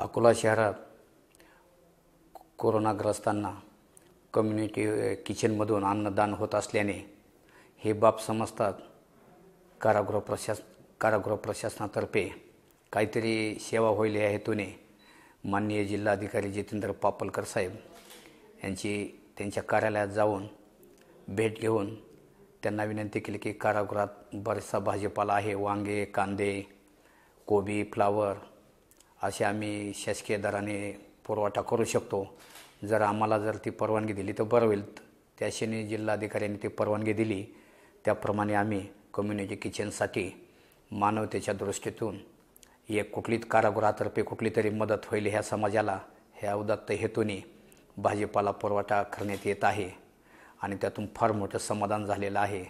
अकोला शहरात कोरोनाग्रस्तांना कम्युनिटी किचनमधून अन्नदान होत असल्याने हे बाब समजतात कारागृह प्रशास कारागृह प्रशासनातर्फे काहीतरी सेवा होईल या हेतूने माननीय जिल्हाधिकारी जितेंद्र पापलकर साहेब यांची त्यांच्या कार्यालयात जाऊन भेट घेऊन त्यांना विनंती केली की कारागृहात बरेचसा भाजीपाला आहे वांगे कांदे कोबी फ्लावर असे आम्ही शासकीय दराने पुरवठा करू शकतो जर आम्हाला जर ती परवानगी दिली तर बरं होईल त्याशीने जिल्हाधिकाऱ्यांनी ती परवानगी दिली त्याप्रमाणे आम्ही कम्युनिटी किचनसाठी मानवतेच्या दृष्टीतून एक कुठलीच कारागृहातर्फे कुठली तरी मदत होईल ह्या समाजाला ह्या उदात्त हेतूने भाजीपाला पुरवठा करण्यात येत आहे आणि त्यातून फार मोठं समाधान झालेलं आहे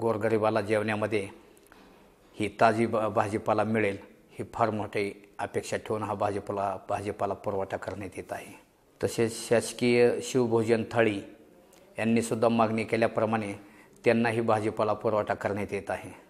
गोरगरिबाला जेवण्यामध्ये ही ताजी भाजीपाला मिळेल ही फार मोठी अपेक्षा ठेवून हा भाजपला भाजपाला पुरवठा करण्यात येत आहे तसेच शासकीय शिवभोजन थाळी यांनीसुद्धा मागणी केल्याप्रमाणे त्यांनाही भाजपाला पुरवठा करण्यात येत आहे